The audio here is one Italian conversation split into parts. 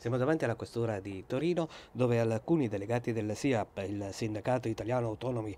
Siamo davanti alla questura di Torino dove alcuni delegati del SIAP, il sindacato italiano autonomi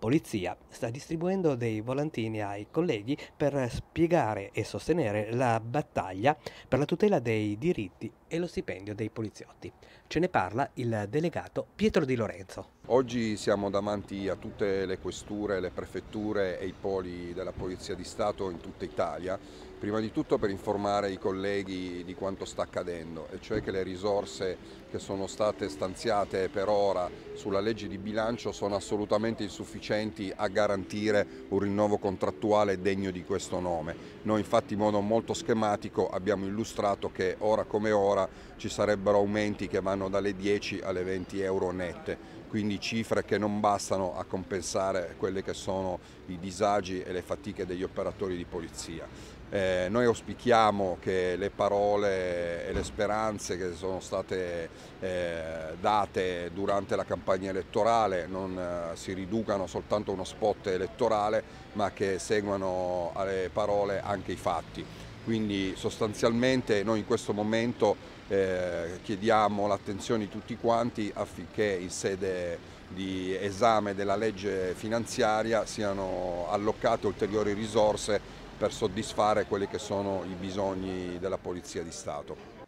polizia sta distribuendo dei volantini ai colleghi per spiegare e sostenere la battaglia per la tutela dei diritti e lo stipendio dei poliziotti. Ce ne parla il delegato Pietro Di Lorenzo. Oggi siamo davanti a tutte le questure, le prefetture e i poli della Polizia di Stato in tutta Italia, prima di tutto per informare i colleghi di quanto sta accadendo, e cioè che le risorse che sono state stanziate per ora sulla legge di bilancio sono assolutamente insufficienti sufficienti a garantire un rinnovo contrattuale degno di questo nome. Noi infatti in modo molto schematico abbiamo illustrato che ora come ora ci sarebbero aumenti che vanno dalle 10 alle 20 euro nette, quindi cifre che non bastano a compensare quelli che sono i disagi e le fatiche degli operatori di polizia. Eh, noi auspichiamo che le parole e le speranze che sono state eh, date durante la campagna elettorale non eh, si riducano soltanto a uno spot elettorale ma che seguano alle parole anche i fatti quindi sostanzialmente noi in questo momento eh, chiediamo l'attenzione di tutti quanti affinché in sede di esame della legge finanziaria siano allocate ulteriori risorse per soddisfare quelli che sono i bisogni della Polizia di Stato.